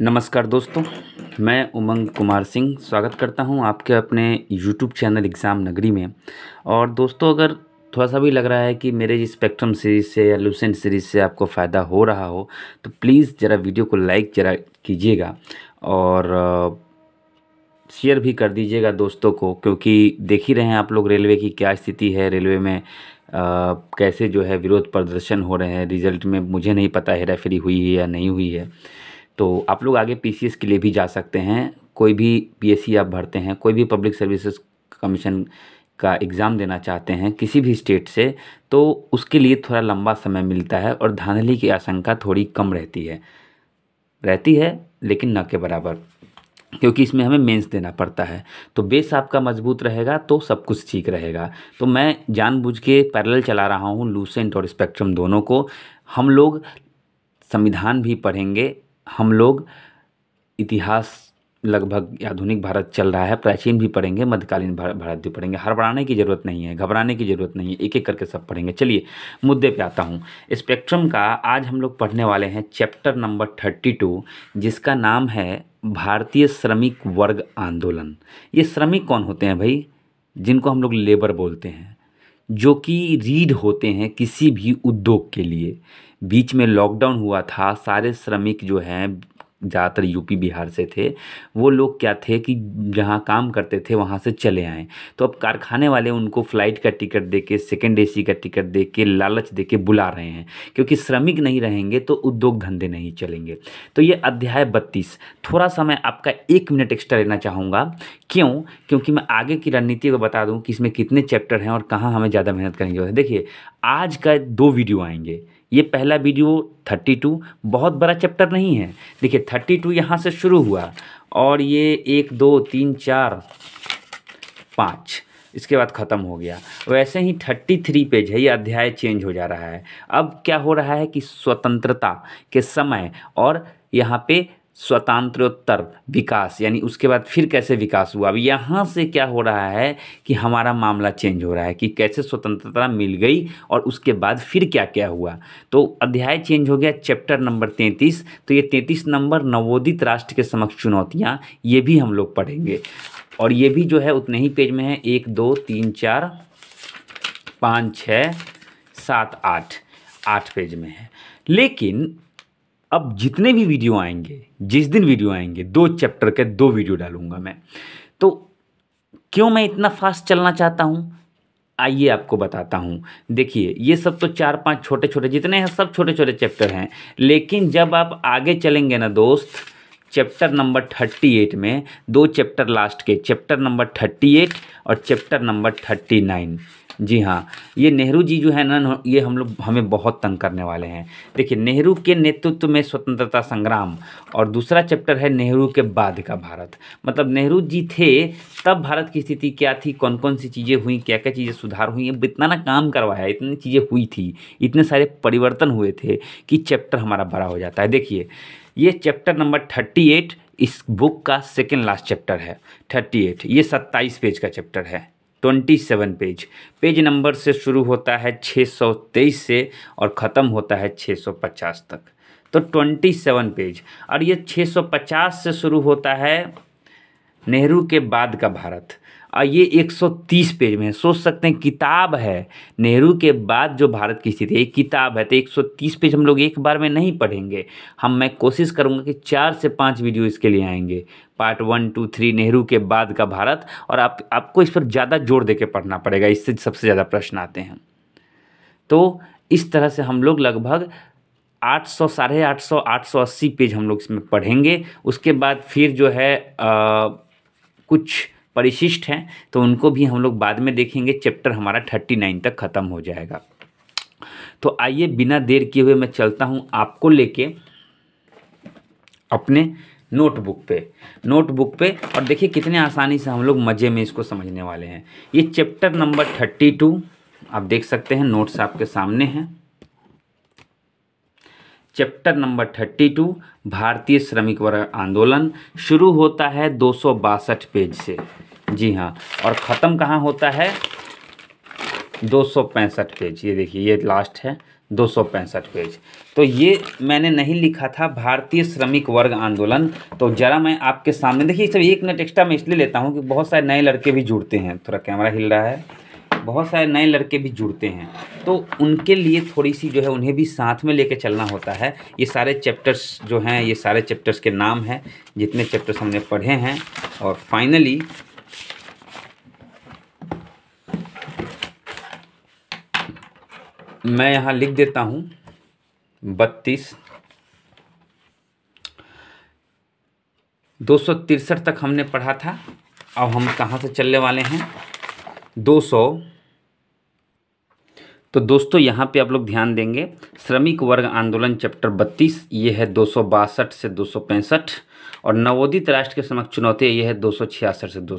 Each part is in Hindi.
नमस्कार दोस्तों मैं उमंग कुमार सिंह स्वागत करता हूं आपके अपने यूट्यूब चैनल एग्ज़ाम नगरी में और दोस्तों अगर थोड़ा सा भी लग रहा है कि मेरे स्पेक्ट्रम सीरीज़ से या लूसेंट सीरीज़ से आपको फ़ायदा हो रहा हो तो प्लीज़ ज़रा वीडियो को लाइक ज़रा कीजिएगा और शेयर भी कर दीजिएगा दोस्तों को क्योंकि देख ही रहे हैं आप लोग रेलवे की क्या स्थिति है रेलवे में आ, कैसे जो है विरोध प्रदर्शन हो रहे हैं रिजल्ट में मुझे नहीं पता हेराफेरी हुई है या नहीं हुई है तो आप लोग आगे पी के लिए भी जा सकते हैं कोई भी पी आप भरते हैं कोई भी पब्लिक सर्विसेज कमीशन का एग्ज़ाम देना चाहते हैं किसी भी स्टेट से तो उसके लिए थोड़ा लंबा समय मिलता है और धांधली की आशंका थोड़ी कम रहती है रहती है लेकिन न के बराबर क्योंकि इसमें हमें मेंस देना पड़ता है तो बेस आपका मजबूत रहेगा तो सब कुछ ठीक रहेगा तो मैं जानबूझ के पैरल चला रहा हूँ लूसेंट और स्पेक्ट्रम दोनों को हम लोग संविधान भी पढ़ेंगे हम लोग इतिहास लगभग आधुनिक भारत चल रहा है प्राचीन भी पढ़ेंगे मध्यकालीन भारत भी पढ़ेंगे हड़बड़ाने की ज़रूरत नहीं है घबराने की ज़रूरत नहीं है एक एक करके सब पढ़ेंगे चलिए मुद्दे पे आता हूँ स्पेक्ट्रम का आज हम लोग पढ़ने वाले हैं चैप्टर नंबर थर्टी टू जिसका नाम है भारतीय श्रमिक वर्ग आंदोलन ये श्रमिक कौन होते हैं भाई जिनको हम लोग लेबर बोलते हैं जो कि रीढ़ होते हैं किसी भी उद्योग के लिए बीच में लॉकडाउन हुआ था सारे श्रमिक जो हैं ज़्यादातर यूपी बिहार से थे वो लोग क्या थे कि जहाँ काम करते थे वहाँ से चले आए तो अब कारखाने वाले उनको फ़्लाइट का टिकट दे के सेकेंड ए का टिकट दे के लालच दे के बुला रहे हैं क्योंकि श्रमिक नहीं रहेंगे तो उद्योग धंधे नहीं चलेंगे तो ये अध्याय बत्तीस थोड़ा सा मैं आपका एक मिनट एक्स्ट्रा लेना चाहूँगा क्यों क्योंकि मैं आगे की रणनीति को बता दूँ कि इसमें कितने चैप्टर हैं और कहाँ हमें ज़्यादा मेहनत करेंगे देखिए आज का दो वीडियो आएंगे ये पहला वीडियो थर्टी टू बहुत बड़ा चैप्टर नहीं है देखिए थर्टी टू यहाँ से शुरू हुआ और ये एक दो तीन चार पाँच इसके बाद ख़त्म हो गया वैसे ही थर्टी थ्री पेज है ये अध्याय चेंज हो जा रहा है अब क्या हो रहा है कि स्वतंत्रता के समय और यहाँ पे स्वतंत्रोत्तर विकास यानी उसके बाद फिर कैसे विकास हुआ अब यहाँ से क्या हो रहा है कि हमारा मामला चेंज हो रहा है कि कैसे स्वतंत्रता मिल गई और उसके बाद फिर क्या क्या हुआ तो अध्याय चेंज हो गया चैप्टर नंबर तैंतीस तो ये तैंतीस नंबर नवोदित राष्ट्र के समक्ष चुनौतियाँ ये भी हम लोग पढ़ेंगे और ये भी जो है उतने ही पेज में है एक दो तीन चार पाँच छ सात आठ आठ पेज में है लेकिन अब जितने भी वीडियो आएंगे जिस दिन वीडियो आएंगे दो चैप्टर के दो वीडियो डालूंगा मैं तो क्यों मैं इतना फास्ट चलना चाहता हूँ आइए आपको बताता हूँ देखिए ये सब तो चार पांच छोटे छोटे जितने हैं सब छोटे छोटे चैप्टर हैं लेकिन जब आप आगे चलेंगे ना दोस्त चैप्टर नंबर थर्टी एट में दो चैप्टर लास्ट के चैप्टर नंबर थर्टी एट और चैप्टर नंबर थर्टी नाइन जी हाँ ये नेहरू जी जो है ना ये हम लोग हमें बहुत तंग करने वाले हैं देखिए नेहरू के नेतृत्व में स्वतंत्रता संग्राम और दूसरा चैप्टर है नेहरू के बाद का भारत मतलब नेहरू जी थे तब भारत की स्थिति क्या थी कौन कौन सी चीज़ें हुई क्या क्या चीज़ें सुधार हुई इतना ना काम करवाया इतनी चीज़ें हुई थी इतने सारे परिवर्तन हुए थे कि चैप्टर हमारा बड़ा हो जाता है देखिए ये चैप्टर नंबर थर्टी एट इस बुक का सेकेंड लास्ट चैप्टर है थर्टी एट ये सत्ताईस पेज का चैप्टर है twenty seven page page number से शुरू होता है छः सौ तेईस से और ख़त्म होता है छः सौ पचास तक तो ट्वेंटी सेवन पेज और ये छः सौ पचास से शुरू होता है नेहरू के बाद का भारत ये 130 पेज में सोच सकते हैं किताब है नेहरू के बाद जो भारत की स्थिति है एक किताब है तो 130 पेज हम लोग एक बार में नहीं पढ़ेंगे हम मैं कोशिश करूँगा कि चार से पाँच वीडियो इसके लिए आएंगे part one two three Nehru के बाद का भारत और आप आपको इस पर ज़्यादा जोर दे पढ़ना पड़ेगा इससे सबसे ज़्यादा प्रश्न आते हैं तो इस तरह से हम लोग लगभग आठ सौ साढ़े आठ सौ आठ सौ अस्सी पेज हम लोग इसमें पढ़ेंगे उसके बाद फिर जो है आ, कुछ परिशिष्ट हैं तो उनको भी हम लोग बाद में देखेंगे चैप्टर हमारा थर्टी नाइन तक ख़त्म हो जाएगा तो आइए बिना देर किए हुए मैं चलता हूँ आपको लेके अपने नोटबुक पे नोटबुक पे और देखिए कितने आसानी से हम लोग मज़े में इसको समझने वाले हैं ये चैप्टर नंबर थर्टी टू आप देख सकते हैं नोट्स आपके सामने हैं चैप्टर नंबर थर्टी टू भारतीय श्रमिक वर्ग आंदोलन शुरू होता है दो पेज से जी हाँ और ख़त्म कहाँ होता है दो सौ पैंसठ पेज ये देखिए ये लास्ट है दो सौ पैंसठ पेज तो ये मैंने नहीं लिखा था भारतीय श्रमिक वर्ग आंदोलन तो ज़रा मैं आपके सामने देखिए सब एक मिनट एक्स्ट्रा मैं इसलिए लेता हूँ कि बहुत सारे नए लड़के भी जुड़ते हैं थोड़ा कैमरा हिल रहा है बहुत सारे नए लड़के भी जुड़ते हैं तो उनके लिए थोड़ी सी जो है उन्हें भी साथ में लेके चलना होता है ये सारे चैप्टर्स जो हैं ये सारे चैप्टर्स के नाम हैं जितने चैप्टर्स हमने पढ़े हैं और फाइनली मैं यहाँ लिख देता हूँ बत्तीस दो सौ तिरसठ तक हमने पढ़ा था अब हम कहाँ से चलने वाले हैं दो सौ तो दोस्तों यहाँ पे आप लोग ध्यान देंगे श्रमिक वर्ग आंदोलन चैप्टर 32 ये है दो से दो और नवोदित राष्ट्र के समक्ष चुनौती ये है दो से दो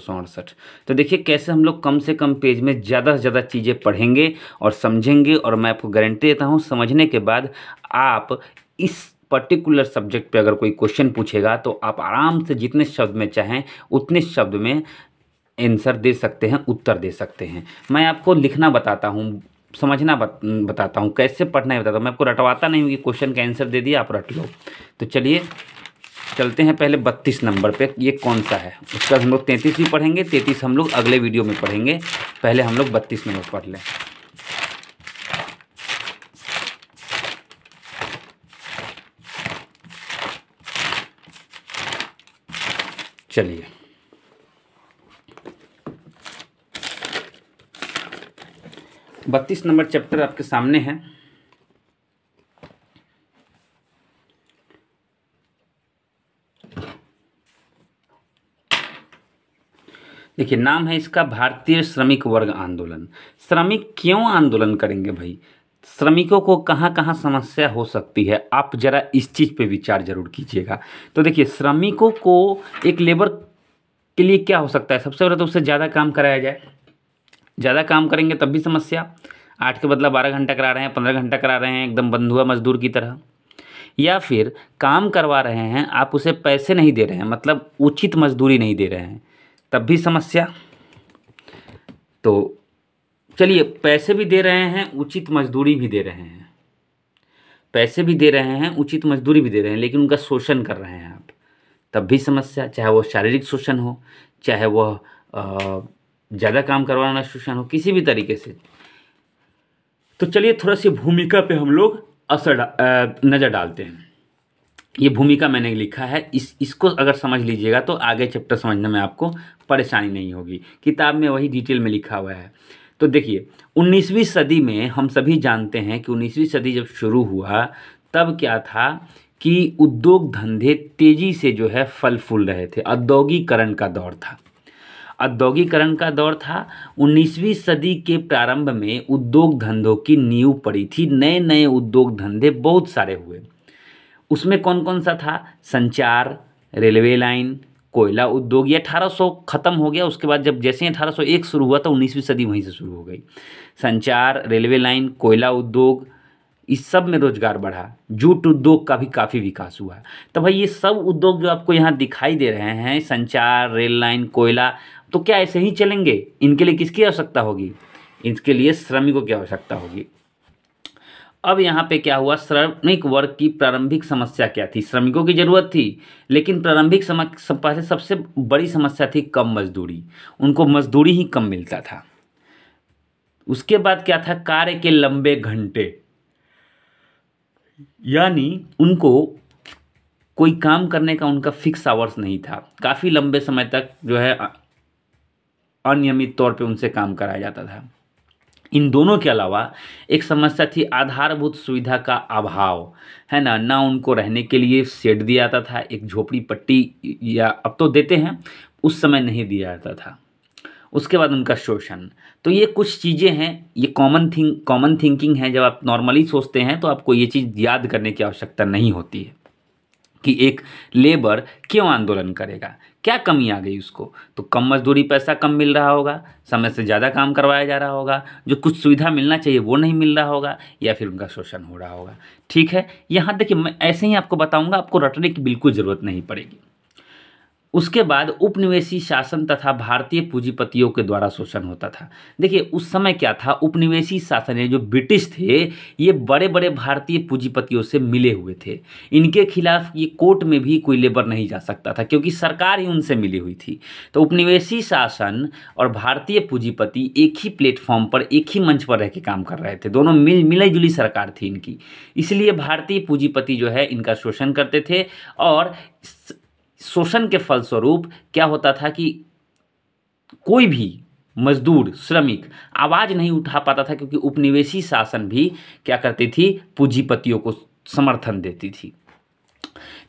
तो देखिए कैसे हम लोग कम से कम पेज में ज़्यादा से ज़्यादा चीज़ें पढ़ेंगे और समझेंगे और मैं आपको गारंटी देता हूँ समझने के बाद आप इस पर्टिकुलर सब्जेक्ट पे अगर कोई क्वेश्चन पूछेगा तो आप आराम से जितने शब्द में चाहें उतने शब्द में आंसर दे सकते हैं उत्तर दे सकते हैं मैं आपको लिखना बताता हूँ समझना बत, बताता हूँ कैसे पढ़ना है बताता हूँ मैं आपको रटवाता नहीं हूँ कि क्वेश्चन का आंसर दे दिया आप रट लो तो चलिए चलते हैं पहले बत्तीस नंबर पे ये कौन सा है उसके बाद हम लोग तैंतीस भी पढ़ेंगे तैंतीस हम लोग अगले वीडियो में पढ़ेंगे पहले हम लोग बत्तीस नंबर पढ़ लें चलिए बत्तीस नंबर चैप्टर आपके सामने है देखिए नाम है इसका भारतीय श्रमिक वर्ग आंदोलन श्रमिक क्यों आंदोलन करेंगे भाई श्रमिकों को कहाँ कहाँ समस्या हो सकती है आप जरा इस चीज़ पे विचार जरूर कीजिएगा तो देखिए श्रमिकों को एक लेबर के लिए क्या हो सकता है सबसे पहले तो उससे ज़्यादा काम कराया जाए ज़्यादा काम करेंगे तब भी समस्या आठ के बदला बारह घंटा करा रहे हैं पंद्रह घंटा करा रहे हैं एकदम बंधुआ मजदूर की तरह या फिर काम करवा रहे हैं आप उसे पैसे नहीं दे रहे हैं मतलब उचित मजदूरी नहीं दे रहे हैं तब भी समस्या तो चलिए पैसे भी दे रहे हैं उचित मजदूरी भी दे रहे हैं पैसे भी दे रहे हैं उचित मजदूरी भी दे रहे हैं लेकिन उनका शोषण कर रहे हैं आप तब भी समस्या चाहे वो शारीरिक शोषण हो चाहे वह ज़्यादा काम करवाना सुशान हो किसी भी तरीके से तो चलिए थोड़ा सी भूमिका पे हम लोग असर डा, नज़र डालते हैं ये भूमिका मैंने लिखा है इस इसको अगर समझ लीजिएगा तो आगे चैप्टर समझने में आपको परेशानी नहीं होगी किताब में वही डिटेल में लिखा हुआ है तो देखिए 19वीं सदी में हम सभी जानते हैं कि 19वीं सदी जब शुरू हुआ तब क्या था कि उद्योग धंधे तेज़ी से जो है फल फूल रहे थे औद्योगिकरण का दौर था औद्योगिकरण का दौर था उन्नीसवीं सदी के प्रारंभ में उद्योग धंधों की नींव पड़ी थी नए नए उद्योग धंधे बहुत सारे हुए उसमें कौन कौन सा था संचार रेलवे लाइन कोयला उद्योग ये अठारह ख़त्म हो गया उसके बाद जब जैसे ही अठारह शुरू हुआ तो उन्नीसवीं सदी वहीं से शुरू हो गई संचार रेलवे लाइन कोयला उद्योग इस सब में रोजगार बढ़ा जूट उद्योग का भी काफ़ी विकास हुआ तो भाई ये सब उद्योग जो आपको यहाँ दिखाई दे रहे हैं संचार रेल लाइन कोयला तो क्या ऐसे ही चलेंगे इनके लिए किसकी आवश्यकता होगी इसके लिए श्रमिकों की आवश्यकता होगी अब यहाँ पे क्या हुआ श्रमिक वर्ग की प्रारंभिक समस्या क्या थी श्रमिकों की जरूरत थी लेकिन प्रारंभिक समस्या सबसे बड़ी समस्या थी कम मजदूरी उनको मजदूरी ही कम मिलता था उसके बाद क्या था कार्य के लंबे घंटे यानी उनको कोई काम करने का उनका फिक्स आवर्स नहीं था काफ़ी लंबे समय तक जो है अनियमित तौर पे उनसे काम कराया जाता था इन दोनों के अलावा एक समस्या थी आधारभूत सुविधा का अभाव है ना ना उनको रहने के लिए सेट दिया जाता था एक झोपड़ी पट्टी या अब तो देते हैं उस समय नहीं दिया जाता था उसके बाद उनका शोषण तो ये कुछ चीज़ें हैं ये कॉमन थिंक कॉमन थिंकिंग है जब आप नॉर्मली सोचते हैं तो आपको ये चीज़ याद करने की आवश्यकता नहीं होती है कि एक लेबर क्यों आंदोलन करेगा क्या कमी आ गई उसको तो कम मजदूरी पैसा कम मिल रहा होगा समय से ज़्यादा काम करवाया जा रहा होगा जो कुछ सुविधा मिलना चाहिए वो नहीं मिल रहा होगा या फिर उनका शोषण हो रहा होगा ठीक है यहाँ देखिए मैं ऐसे ही आपको बताऊँगा आपको रटने की बिल्कुल ज़रूरत नहीं पड़ेगी उसके बाद उपनिवेशी शासन तथा भारतीय पूंजीपतियों के द्वारा शोषण होता था देखिए उस समय क्या था उपनिवेशी शासन ये जो ब्रिटिश थे ये बड़े बड़े भारतीय पूंजीपतियों से मिले हुए थे इनके खिलाफ ये कोर्ट में भी कोई लेबर नहीं जा सकता था क्योंकि सरकार ही उनसे मिली हुई थी तो उपनिवेशी शासन और भारतीय पूंजीपति एक ही प्लेटफॉर्म पर एक ही मंच पर रह के काम कर रहे थे दोनों मिल मिली जुली सरकार थी इनकी इसलिए भारतीय पूंजीपति जो है इनका शोषण करते थे और शोषण के फलस्वरूप क्या होता था कि कोई भी मजदूर श्रमिक आवाज़ नहीं उठा पाता था क्योंकि उपनिवेशी शासन भी क्या करती थी पूंजीपतियों को समर्थन देती थी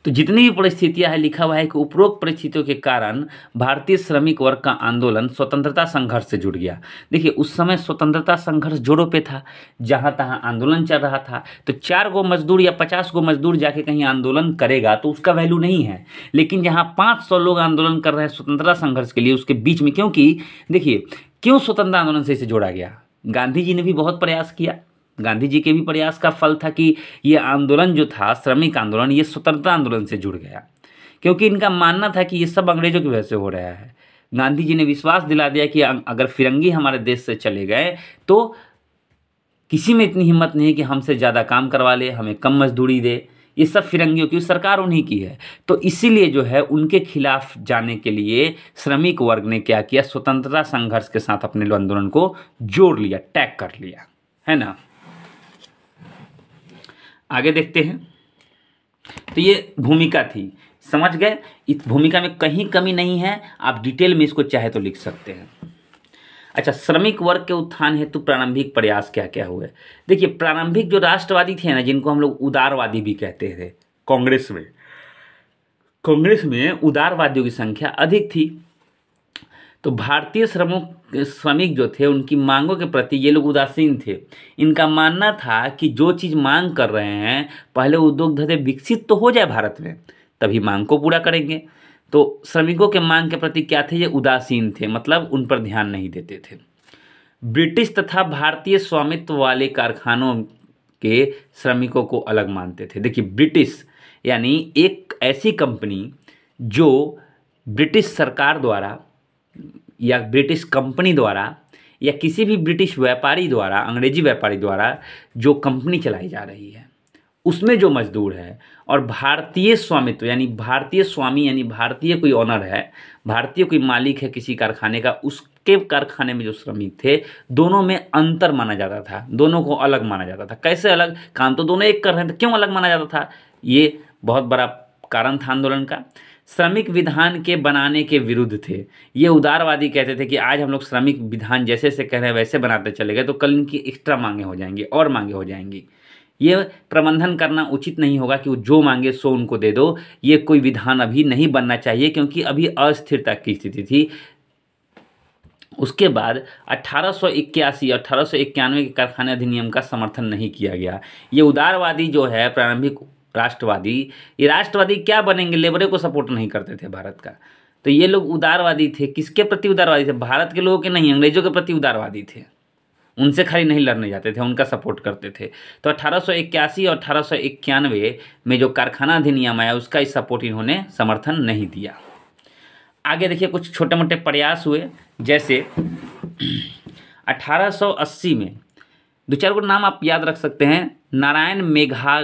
तो जितनी भी परिस्थितियां हैं लिखा हुआ है कि उपरोक्त परिस्थितियों के कारण भारतीय श्रमिक वर्ग का आंदोलन स्वतंत्रता संघर्ष से जुड़ गया देखिए उस समय स्वतंत्रता संघर्ष जोड़ों पे था जहाँ तहाँ आंदोलन चल रहा था तो चार गो मजदूर या पचास गो मजदूर जाके कहीं आंदोलन करेगा तो उसका वैल्यू नहीं है लेकिन जहाँ पाँच लोग आंदोलन कर रहे हैं स्वतंत्रता संघर्ष के लिए उसके बीच में क्योंकि देखिए क्यों स्वतंत्रता आंदोलन से इसे जोड़ा गया गांधी जी ने भी बहुत प्रयास किया गांधी जी के भी प्रयास का फल था कि ये आंदोलन जो था श्रमिक आंदोलन ये स्वतंत्रता आंदोलन से जुड़ गया क्योंकि इनका मानना था कि ये सब अंग्रेजों की वजह से हो रहा है गांधी जी ने विश्वास दिला दिया कि अं-, अगर फिरंगी हमारे देश से चले गए तो किसी में इतनी हिम्मत नहीं कि हमसे ज़्यादा काम करवा ले हमें कम मजदूरी दे ये सब फिरंगियों की सरकार उन्हीं की है तो इसीलिए जो है उनके खिलाफ जाने के लिए श्रमिक वर्ग ने क्या किया स्वतंत्रता संघर्ष के साथ अपने आंदोलन को जोड़ लिया टैग कर लिया है ना आगे देखते हैं तो ये भूमिका थी समझ गए इस भूमिका में कहीं कमी नहीं है आप डिटेल में इसको चाहे तो लिख सकते हैं अच्छा श्रमिक वर्ग के उत्थान हेतु प्रारंभिक प्रयास क्या क्या हुए देखिए प्रारंभिक जो राष्ट्रवादी थे ना जिनको हम लोग उदारवादी भी कहते थे कांग्रेस में कांग्रेस में उदारवादियों की संख्या अधिक थी तो भारतीय श्रमों श्रमिक जो थे उनकी मांगों के प्रति ये लोग उदासीन थे इनका मानना था कि जो चीज़ मांग कर रहे हैं पहले उद्योग धंधे विकसित तो हो जाए भारत में तभी मांग को पूरा करेंगे तो श्रमिकों के मांग के प्रति क्या थे ये उदासीन थे मतलब उन पर ध्यान नहीं देते थे ब्रिटिश तथा भारतीय स्वामित्व वाले कारखानों के श्रमिकों को अलग मानते थे देखिए ब्रिटिश यानी एक ऐसी कंपनी जो ब्रिटिश सरकार द्वारा या ब्रिटिश कंपनी द्वारा या किसी भी ब्रिटिश व्यापारी द्वारा अंग्रेजी व्यापारी द्वारा जो कंपनी चलाई जा रही है उसमें जो मजदूर है और भारतीय स्वामित्व यानी भारतीय स्वामी यानी भारतीय कोई ऑनर है भारतीय कोई मालिक है किसी कारखाने का उसके कारखाने में जो श्रमिक थे दोनों में अंतर माना जाता था दोनों को अलग माना जाता था कैसे अलग काम तो दोनों एक कर रहे थे क्यों अलग माना जाता था ये बहुत बड़ा कारण था आंदोलन का श्रमिक विधान के बनाने के विरुद्ध थे ये उदारवादी कहते थे कि आज हम लोग श्रमिक विधान जैसे जैसे कह रहे हैं वैसे बनाते चले गए तो कल इनकी एक्स्ट्रा मांगे हो जाएंगी और मांगे हो जाएंगी ये प्रबंधन करना उचित नहीं होगा कि वो जो मांगे सो उनको दे दो ये कोई विधान अभी नहीं बनना चाहिए क्योंकि अभी अस्थिरता की स्थिति थी उसके बाद अट्ठारह सौ इक्यासी सौ इक्यानवे के कारखाने अधिनियम का समर्थन नहीं किया गया ये उदारवादी जो है प्रारंभिक राष्ट्रवादी ये राष्ट्रवादी क्या बनेंगे लेबरे को सपोर्ट नहीं करते थे भारत का तो ये लोग उदारवादी थे किसके प्रति उदारवादी थे भारत के लोगों के नहीं अंग्रेजों के प्रति उदारवादी थे उनसे खाली नहीं लड़ने जाते थे उनका सपोर्ट करते थे तो अठारह और अठारह में जो कारखाना अधिनियम आया उसका इस सपोर्ट इन्होंने समर्थन नहीं दिया आगे देखिए कुछ छोटे मोटे प्रयास हुए जैसे 1880 में दो चार को नाम आप याद रख सकते हैं नारायण मेघा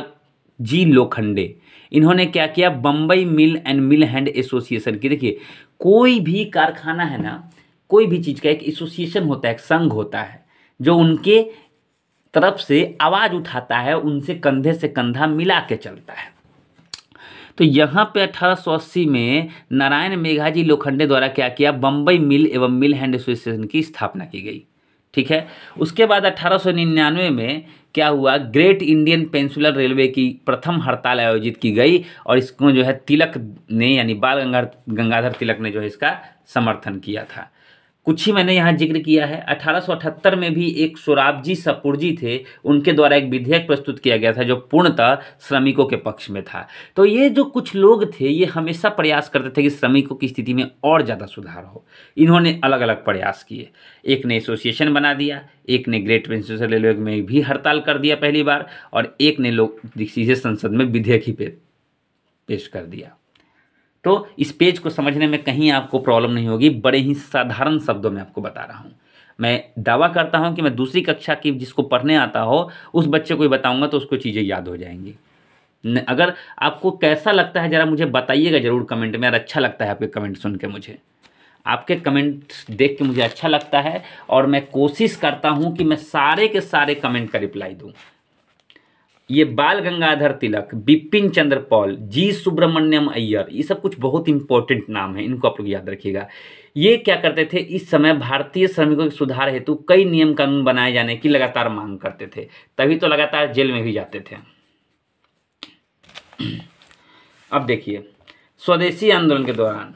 जी लोखंडे इन्होंने क्या किया Bombay mill and mill hand association की देखिए कोई भी कारखाना है ना कोई भी चीज़ का एक एसोसिएशन होता है एक संघ होता है जो उनके तरफ से आवाज़ उठाता है उनसे कंधे से कंधा मिला के चलता है तो यहाँ पे 1880 में नारायण मेघाजी लोखंडे द्वारा क्या किया बम्बई मिल एवं मिल हैंड एसोसिएशन की स्थापना की गई ठीक है उसके बाद 1899 में क्या हुआ ग्रेट इंडियन पेंसुलर रेलवे की प्रथम हड़ताल आयोजित की गई और इसको जो है तिलक ने यानी बाल गंगाधर गंगाधर तिलक ने जो है इसका समर्थन किया था कुछ ही मैंने यहाँ जिक्र किया है 1878 में भी एक सोराबजी सपुरजी थे उनके द्वारा एक विधेयक प्रस्तुत किया गया था जो पूर्णतः श्रमिकों के पक्ष में था तो ये जो कुछ लोग थे ये हमेशा प्रयास करते थे कि श्रमिकों की स्थिति में और ज़्यादा सुधार हो इन्होंने अलग अलग प्रयास किए एक ने एसोसिएशन बना दिया एक ने ग्रेट वेंसुसर रेलवे में भी हड़ताल कर दिया पहली बार और एक ने लोग सीधे संसद में विधेयक ही पे पेश कर दिया तो इस पेज को समझने में कहीं आपको प्रॉब्लम नहीं होगी बड़े ही साधारण शब्दों में आपको बता रहा हूँ मैं दावा करता हूँ कि मैं दूसरी कक्षा की जिसको पढ़ने आता हो उस बच्चे को ही बताऊँगा तो उसको चीज़ें याद हो जाएंगी अगर आपको कैसा लगता है ज़रा मुझे बताइएगा ज़रूर कमेंट में यार अच्छा लगता है आपके कमेंट सुन के मुझे आपके कमेंट देख के मुझे अच्छा लगता है और मैं कोशिश करता हूँ कि मैं सारे के सारे कमेंट का रिप्लाई दूँ ये बाल गंगाधर तिलक बिपिन चंद्र पॉल जी सुब्रमण्यम अय्यर ये सब कुछ बहुत इंपॉर्टेंट नाम है इनको आप लोग याद रखिएगा ये क्या करते थे इस समय भारतीय श्रमिकों के सुधार हेतु कई नियम कानून बनाए जाने की लगातार मांग करते थे तभी तो लगातार जेल में भी जाते थे अब देखिए स्वदेशी आंदोलन के दौरान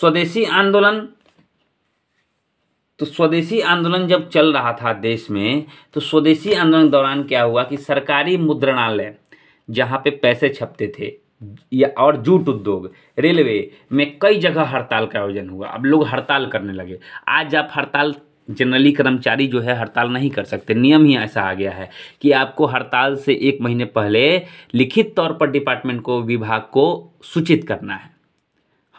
स्वदेशी आंदोलन तो स्वदेशी आंदोलन जब चल रहा था देश में तो स्वदेशी आंदोलन दौरान क्या हुआ कि सरकारी मुद्रणालय जहाँ पे पैसे छपते थे या और जूट उद्योग रेलवे में कई जगह हड़ताल का आयोजन हुआ अब लोग हड़ताल करने लगे आज आप हड़ताल जनरली कर्मचारी जो है हड़ताल नहीं कर सकते नियम ही ऐसा आ गया है कि आपको हड़ताल से एक महीने पहले लिखित तौर पर डिपार्टमेंट को विभाग को सूचित करना है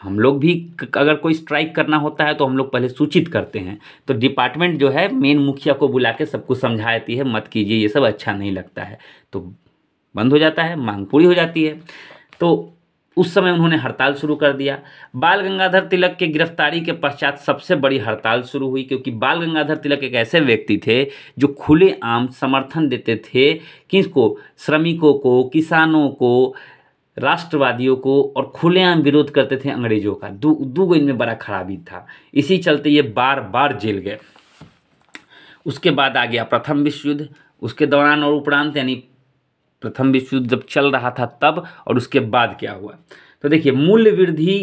हम लोग भी अगर कोई स्ट्राइक करना होता है तो हम लोग पहले सूचित करते हैं तो डिपार्टमेंट जो है मेन मुखिया को बुला के सबको समझा देती है मत कीजिए ये सब अच्छा नहीं लगता है तो बंद हो जाता है मांग पूरी हो जाती है तो उस समय उन्होंने हड़ताल शुरू कर दिया बाल गंगाधर तिलक के गिरफ्तारी के पश्चात सबसे बड़ी हड़ताल शुरू हुई क्योंकि बाल गंगाधर तिलक एक ऐसे व्यक्ति थे जो खुलेआम समर्थन देते थे किसको श्रमिकों को किसानों को राष्ट्रवादियों को और खुलेआम विरोध करते थे अंग्रेजों का दो दो गो इनमें बड़ा खराबी था इसी चलते ये बार बार जेल गए उसके बाद आ गया प्रथम विश्व युद्ध उसके दौरान और उपरांत यानी प्रथम विश्व युद्ध जब चल रहा था तब और उसके बाद क्या हुआ तो देखिए मूल्य वृद्धि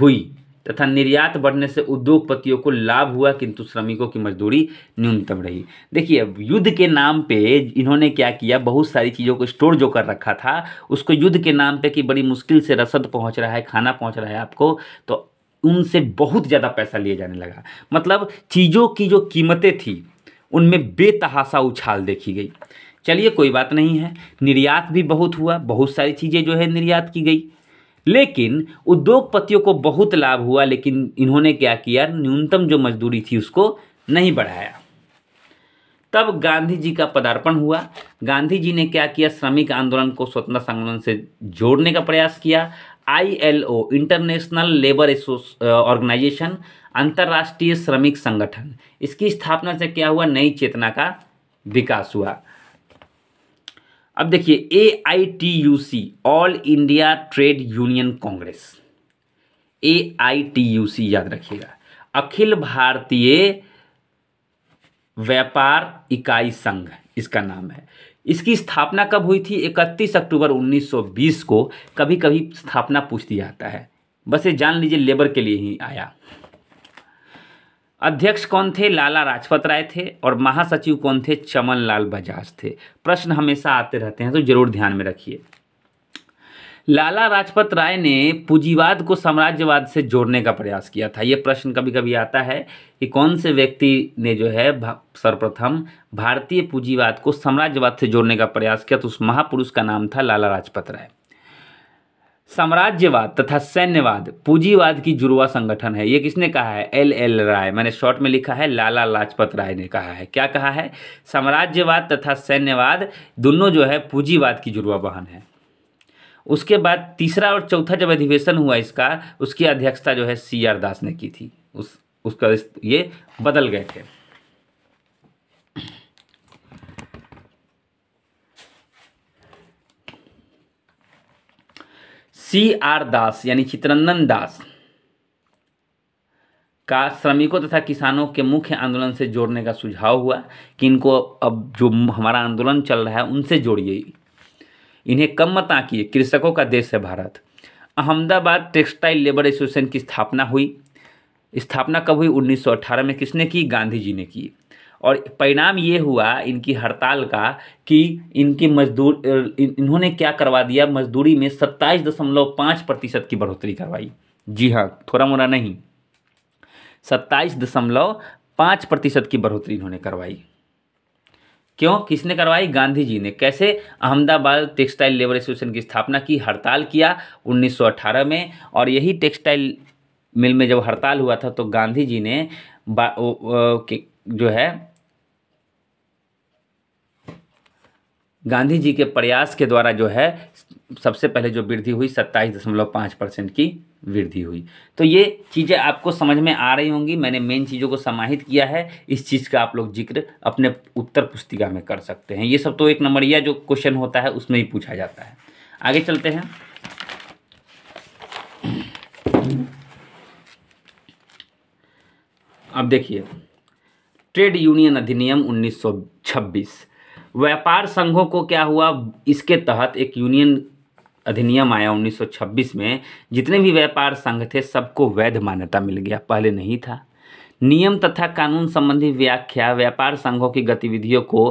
हुई तथा निर्यात बढ़ने से उद्योगपतियों को लाभ हुआ किंतु श्रमिकों की मजदूरी न्यूनतम रही देखिए अब युद्ध के नाम पे इन्होंने क्या किया बहुत सारी चीज़ों को स्टोर जो कर रखा था उसको युद्ध के नाम पे कि बड़ी मुश्किल से रसद पहुंच रहा है खाना पहुंच रहा है आपको तो उनसे बहुत ज़्यादा पैसा लिए जाने लगा मतलब चीज़ों की जो कीमतें थी उनमें बेतहासा उछाल देखी गई चलिए कोई बात नहीं है निर्यात भी बहुत हुआ बहुत सारी चीज़ें जो है निर्यात की गई लेकिन उद्योगपतियों को बहुत लाभ हुआ लेकिन इन्होंने क्या किया न्यूनतम जो मजदूरी थी उसको नहीं बढ़ाया तब गांधी जी का पदार्पण हुआ गांधी जी ने क्या किया श्रमिक आंदोलन को स्वतंत्रता आंदोलन से जोड़ने का प्रयास किया आईएलओ इंटरनेशनल लेबर ऑर्गेनाइजेशन अंतर्राष्ट्रीय श्रमिक संगठन इसकी स्थापना से क्या हुआ नई चेतना का विकास हुआ अब देखिए A I T U C All India Trade Union Congress A I T U C याद रखिएगा अखिल भारतीय व्यापार इकाई संघ इसका नाम है इसकी स्थापना कब हुई थी 31 अक्टूबर 1920 को कभी कभी स्थापना पूछ दिया जाता है बस ये जान लीजिए लेबर के लिए ही आया अध्यक्ष कौन थे लाला राजपत राय थे और महासचिव कौन थे चमन लाल बजाज थे प्रश्न हमेशा आते रहते हैं तो जरूर ध्यान में रखिए लाला राजपत राय ने पूंजीवाद को साम्राज्यवाद से जोड़ने का प्रयास किया था ये प्रश्न कभी कभी आता है कि कौन से व्यक्ति ने जो है सर्वप्रथम भारतीय पूंजीवाद को साम्राज्यवाद से जोड़ने का प्रयास किया तो उस महापुरुष का नाम था लाला राजपत राय साम्राज्यवाद तथा सैन्यवाद पूंजीवाद की जुड़वा संगठन है ये किसने कहा है एल एल राय मैंने शॉर्ट में लिखा है लाला लाजपत राय ने कहा है क्या कहा है साम्राज्यवाद तथा सैन्यवाद दोनों जो है पूंजीवाद की जुड़वा वाहन है उसके बाद तीसरा और चौथा जब अधिवेशन हुआ इसका उसकी अध्यक्षता जो है सी आर दास ने की थी उस उसका ये बदल गए थे सी आर दास यानी चित्रंदन दास का श्रमिकों तथा किसानों के मुख्य आंदोलन से जोड़ने का सुझाव हुआ कि इनको अब जो हमारा आंदोलन चल रहा है उनसे जोड़िए इन्हें कम मत आंकिए कृषकों का देश है Bharat Ahmedabad Textile Labour Association की स्थापना हुई स्थापना कब हुई 1918 में किसने की गांधी जी ने की और परिणाम ये हुआ इनकी हड़ताल का कि इनके मजदूर इन्होंने क्या करवा दिया मजदूरी में सत्ताईस दशमलव पाँच प्रतिशत की बढ़ोतरी करवाई जी हाँ थोड़ा मोड़ा नहीं सत्ताईस दशमलव पाँच प्रतिशत की बढ़ोतरी इन्होंने करवाई क्यों किसने करवाई गांधी जी ने कैसे अहमदाबाद टेक्सटाइल लेबर एसोसिएशन की स्थापना की हड़ताल किया 1918 में और यही टेक्सटाइल मिल में जब हड़ताल हुआ था तो गांधी जी ने जो है गांधी जी के प्रयास के द्वारा जो है सबसे पहले जो वृद्धि हुई सत्ताईस दशमलव पाँच परसेंट की वृद्धि हुई तो ये चीज़ें आपको समझ में आ रही होंगी मैंने मेन चीज़ों को समाहित किया है इस चीज़ का आप लोग जिक्र अपने उत्तर पुस्तिका में कर सकते हैं ये सब तो एक नंबरिया जो क्वेश्चन होता है उसमें ही पूछा जाता है आगे चलते हैं अब देखिए ट्रेड यूनियन अधिनियम 1926 व्यापार संघों को क्या हुआ इसके तहत एक यूनियन अधिनियम आया 1926 में जितने भी व्यापार संघ थे सबको वैध मान्यता मिल गया पहले नहीं था नियम तथा कानून संबंधी व्याख्या व्यापार संघों की गतिविधियों को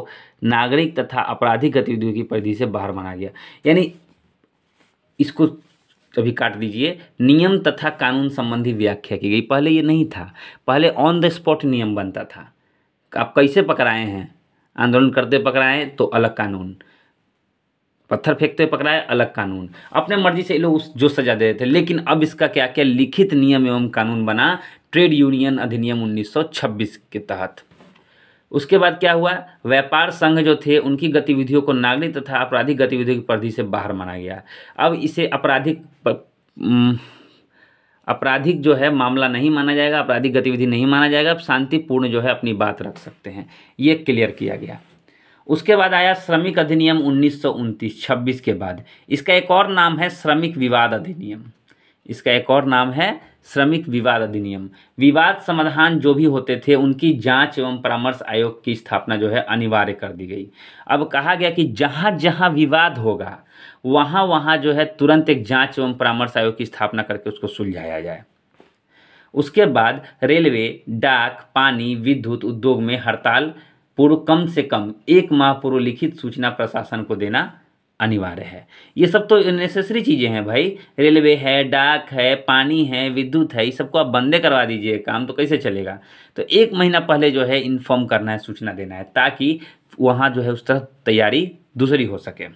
नागरिक तथा आपराधिक गतिविधियों की परिधि से बाहर माना गया यानी इसको अभी काट दीजिए नियम तथा कानून संबंधी व्याख्या की गई पहले ये नहीं था पहले ऑन द स्पॉट नियम बनता था आप कैसे पकड़ाए हैं आंदोलन करते पकड़ाएं तो अलग कानून पत्थर फेंकते पकड़ाए अलग कानून अपने मर्जी से लोग जो सजा दे रहे थे लेकिन अब इसका क्या क्या लिखित नियम एवं कानून बना ट्रेड यूनियन अधिनियम 1926 के तहत उसके बाद क्या हुआ व्यापार संघ जो थे उनकी गतिविधियों को नागरिक तथा आपराधिक गतिविधियों की परिधि से बाहर माना गया अब इसे आपराधिक आपराधिक जो है मामला नहीं माना जाएगा आपराधिक गतिविधि नहीं माना जाएगा आप शांतिपूर्ण जो है अपनी बात रख सकते हैं ये क्लियर किया गया उसके बाद आया श्रमिक अधिनियम उन्नीस सौ के बाद इसका एक और नाम है श्रमिक विवाद अधिनियम इसका एक और नाम है श्रमिक विवाद अधिनियम विवाद समाधान जो भी होते थे उनकी जांच एवं परामर्श आयोग की स्थापना जो है अनिवार्य कर दी गई अब कहा गया कि जहाँ जहाँ विवाद होगा वहाँ वहाँ जो है तुरंत एक जांच एवं परामर्श आयोग की स्थापना करके उसको सुलझाया जाए उसके बाद रेलवे डाक पानी विद्युत उद्योग में हड़ताल पूर्व कम से कम एक माह पूर्व लिखित सूचना प्रशासन को देना अनिवार्य है ये सब तो नेसेसरी चीज़ें हैं भाई रेलवे है डाक है पानी है विद्युत है ये सबको आप बंदे करवा दीजिए काम तो कैसे चलेगा तो एक महीना पहले जो है इन्फॉर्म करना है सूचना देना है ताकि वहाँ जो है उस तरह तैयारी दूसरी हो सके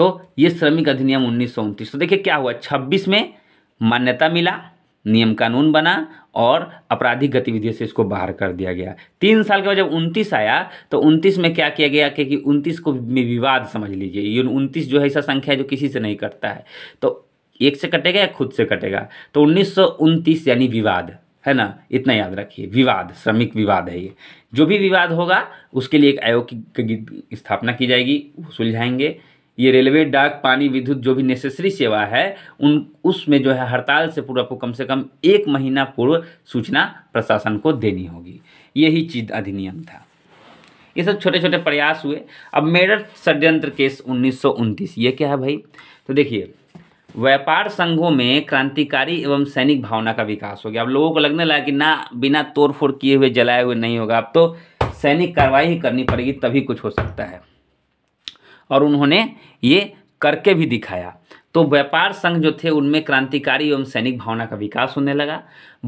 तो ये श्रमिक अधिनियम उन्नीस तो देखिए क्या हुआ छब्बीस में मान्यता मिला नियम कानून बना और आपराधिक गतिविधियों से इसको बाहर कर दिया गया तीन साल के बाद जब उनतीस आया तो उनतीस में क्या किया गया कि उनतीस को विवाद समझ लीजिए ये उनतीस जो है ऐसा संख्या है जो किसी से नहीं कटता है तो एक से कटेगा या खुद से कटेगा तो उन्नीस यानी विवाद है ना इतना याद रखिए विवाद श्रमिक विवाद है ये जो भी विवाद होगा उसके लिए एक आयोग की स्थापना की जाएगी वो सुलझाएंगे ये रेलवे डाक पानी विद्युत जो भी नेसेसरी सेवा है उन उसमें जो है हड़ताल से पूर्व आपको कम से कम एक महीना पूर्व सूचना प्रशासन को देनी होगी यही चीज अधिनियम था ये सब छोटे छोटे प्रयास हुए अब मेरठ षड्यंत्र केस उन्नीस ये क्या है भाई तो देखिए व्यापार संघों में क्रांतिकारी एवं सैनिक भावना का विकास हो गया अब लोगों को लगने लगा कि ना बिना तोड़फोड़ किए हुए जलाए हुए नहीं होगा अब तो सैनिक कार्रवाई ही करनी पड़ेगी तभी कुछ हो सकता है और उन्होंने ये करके भी दिखाया तो व्यापार संघ जो थे उनमें क्रांतिकारी एवं सैनिक भावना का विकास होने लगा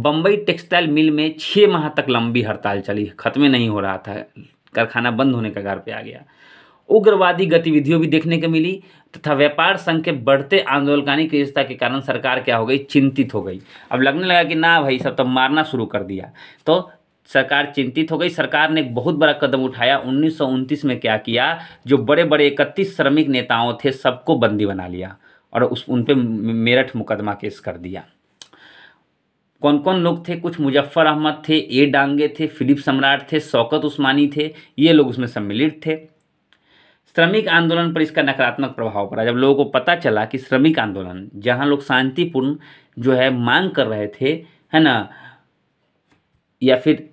बम्बई टेक्सटाइल मिल में छः माह तक लंबी हड़ताल चली खत्म नहीं हो रहा था कारखाना बंद होने का घर पे आ गया उग्रवादी गतिविधियों भी देखने को मिली तथा व्यापार संघ के बढ़ते आंदोलनकारी क्रियता के कारण सरकार क्या हो गई चिंतित हो गई अब लगने लगा कि ना भाई सब तो मारना शुरू कर दिया तो सरकार चिंतित हो गई सरकार ने एक बहुत बड़ा कदम उठाया उन्नीस में क्या किया जो बड़े बड़े इकतीस श्रमिक नेताओं थे सबको बंदी बना लिया और उस उन पर मेरठ मुकदमा केस कर दिया कौन कौन लोग थे कुछ मुजफ्फर अहमद थे ए डांगे थे फिलिप सम्राट थे शौकत उस्मानी थे ये लोग उसमें सम्मिलित थे श्रमिक आंदोलन पर इसका नकारात्मक प्रभाव पड़ा जब लोगों को पता चला कि श्रमिक आंदोलन जहाँ लोग शांतिपूर्ण जो है मांग कर रहे थे है ना या फिर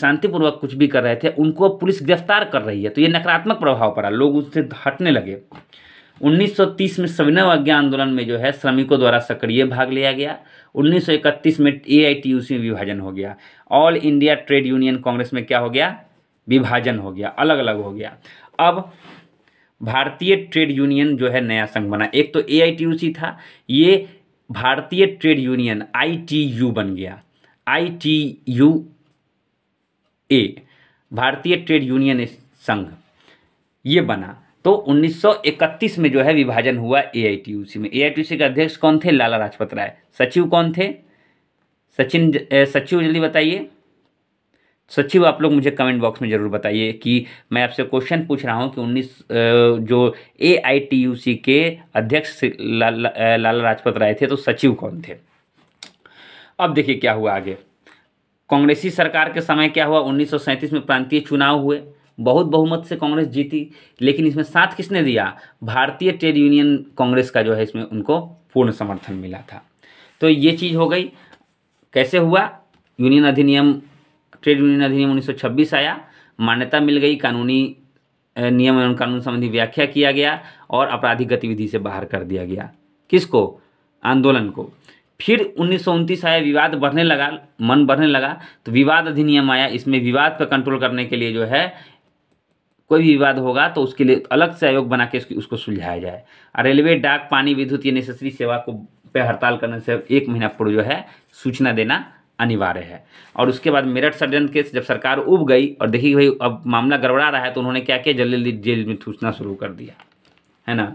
शांतिपूर्वक कुछ भी कर रहे थे उनको पुलिस गिरफ्तार कर रही है तो ये नकारात्मक प्रभाव पड़ा लोग उनसे हटने लगे 1930 में सविनय अज्ञा आंदोलन में जो है श्रमिकों द्वारा सक्रिय भाग लिया गया 1931 में ए में विभाजन हो गया All India Trade Union Congress में क्या हो गया विभाजन हो गया अलग अलग हो गया अब भारतीय ट्रेड यूनियन जो है नया संघ बना एक तो ए था ये भारतीय ट्रेड यूनियन आई बन गया आई ए भारतीय ट्रेड यूनियन संघ ये बना तो 1931 में जो है विभाजन हुआ ए में ए के अध्यक्ष कौन थे लाला लाजपत राय सचिव कौन थे सचिन सचिव जल्दी बताइए सचिव आप लोग मुझे कमेंट बॉक्स में ज़रूर बताइए कि मैं आपसे क्वेश्चन पूछ रहा हूँ कि 19 जो ए के अध्यक्ष लाला लाजपत राय थे तो सचिव कौन थे अब देखिए क्या हुआ आगे कांग्रेसी सरकार के समय क्या हुआ उन्नीस में प्रांतीय चुनाव हुए बहुत बहुमत से कांग्रेस जीती लेकिन इसमें साथ किसने दिया भारतीय ट्रेड यूनियन कांग्रेस का जो है इसमें उनको पूर्ण समर्थन मिला था तो ये चीज़ हो गई कैसे हुआ यूनियन अधिनियम ट्रेड यूनियन अधिनियम 1926 आया मान्यता मिल गई कानूनी नियम एवं कानून संबंधी व्याख्या किया गया और आपराधिक गतिविधि से बाहर कर दिया गया किसको आंदोलन को फिर उन्नीस आया विवाद बढ़ने लगा मन बढ़ने लगा तो विवाद अधिनियम आया इसमें विवाद पर कंट्रोल करने के लिए जो है कोई भी विवाद होगा तो उसके लिए अलग से आयोग बना के उसकी उसको सुलझाया जाए और रेलवे डाक पानी विद्युत ये नेसेसरी सेवा को पे हड़ताल करने से एक महीना पूर्व जो है सूचना देना अनिवार्य है और उसके बाद मेरठ षडयंत्र केस जब सरकार उब गई और देखिए भाई अब मामला गड़बड़ा रहा है तो उन्होंने क्या किया जल्दी जल्दी जेल में थूसना शुरू कर दिया है ना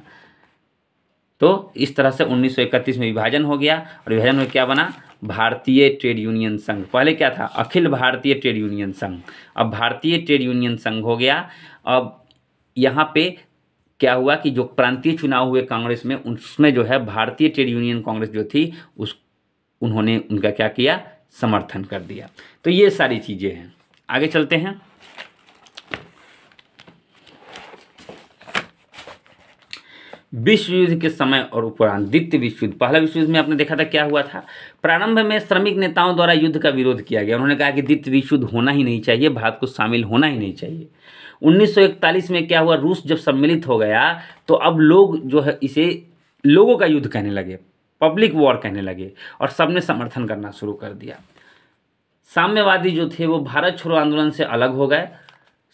तो इस तरह से 1931 में विभाजन हो गया और विभाजन में क्या बना भारतीय ट्रेड यूनियन संघ पहले क्या था अखिल भारतीय ट्रेड यूनियन संघ अब भारतीय ट्रेड यूनियन संघ हो गया अब यहाँ पे क्या हुआ कि जो प्रांतीय चुनाव हुए कांग्रेस में उसमें जो है भारतीय ट्रेड यूनियन कांग्रेस जो थी उस उन्होंने उनका क्या किया समर्थन कर दिया तो ये सारी चीज़ें हैं आगे चलते हैं विश्व युद्ध के समय और उपरांत द्वितीय विश्व युद्ध पहला विश्व युद्ध में आपने देखा था क्या हुआ था प्रारंभ में श्रमिक नेताओं द्वारा युद्ध का विरोध किया गया उन्होंने कहा कि द्वितीय विश्व युद्ध होना ही नहीं चाहिए भारत को शामिल होना ही नहीं चाहिए 1941 में क्या हुआ रूस जब सम्मिलित हो गया तो अब लोग जो है इसे लोगों का युद्ध कहने लगे पब्लिक वॉर कहने लगे और सबने समर्थन करना शुरू कर दिया साम्यवादी जो थे वो भारत छोड़ो आंदोलन से अलग हो गए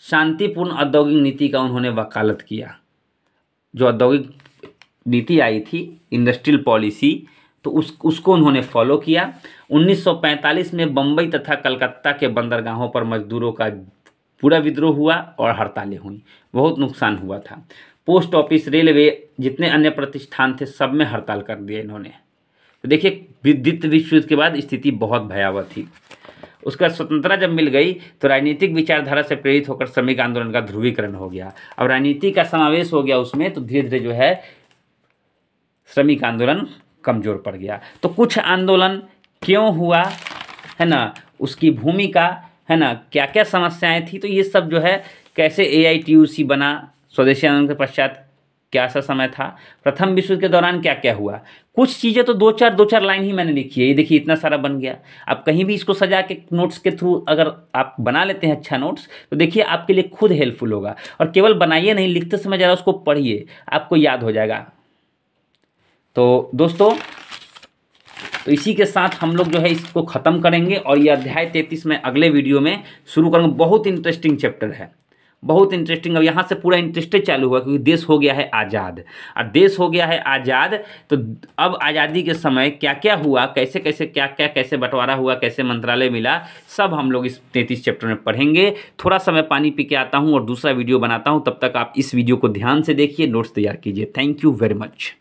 शांतिपूर्ण औद्योगिक नीति का उन्होंने वकालत किया जो औद्योगिक नीति आई थी इंडस्ट्रियल पॉलिसी तो उस उसको उन्होंने फॉलो किया 1945 में बम्बई तथा कलकत्ता के बंदरगाहों पर मजदूरों का पूरा विद्रोह हुआ और हड़तालें हुई बहुत नुकसान हुआ था पोस्ट ऑफिस रेलवे जितने अन्य प्रतिष्ठान थे सब में हड़ताल कर दिए इन्होंने तो देखिए विद्युत विश्व युद्ध के बाद स्थिति बहुत भयावह थी उसका स्वतंत्रता जब मिल गई तो राजनीतिक विचारधारा से प्रेरित होकर श्रमिक आंदोलन का ध्रुवीकरण हो गया अब राजनीति का समावेश हो गया उसमें तो धीरे धीरे जो है श्रमिक आंदोलन कमज़ोर पड़ गया तो कुछ आंदोलन क्यों हुआ है ना उसकी भूमिका है ना क्या क्या समस्याएं थी तो ये सब जो है कैसे ए बना स्वदेशी आंदोलन के पश्चात क्या सा समय था प्रथम विश्व युद्ध के दौरान क्या क्या हुआ कुछ चीज़ें तो दो चार दो चार लाइन ही मैंने लिखी है ये देखिए इतना सारा बन गया आप कहीं भी इसको सजा के नोट्स के थ्रू अगर आप बना लेते हैं अच्छा नोट्स तो देखिए आपके लिए खुद हेल्पफुल होगा और केवल बनाइए नहीं लिखते समय ज़रा उसको पढ़िए आपको याद हो जाएगा तो दोस्तों तो इसी के साथ हम लोग जो है इसको ख़त्म करेंगे और ये अध्याय तैंतीस में अगले वीडियो में शुरू करेंगे बहुत इंटरेस्टिंग चैप्टर है बहुत इंटरेस्टिंग अब यहाँ से पूरा इंटरेस्टेड चालू हुआ क्योंकि देश हो गया है आज़ाद और देश हो गया है आज़ाद तो अब आज़ादी के समय क्या क्या हुआ कैसे कैसे क्या क्या कैसे बंटवारा हुआ कैसे मंत्रालय मिला सब हम लोग इस तैंतीस चैप्टर में पढ़ेंगे थोड़ा समय पानी पी के आता हूँ और दूसरा वीडियो बनाता हूँ तब तक आप इस वीडियो को ध्यान से देखिए नोट्स तैयार कीजिए थैंक यू वेरी मच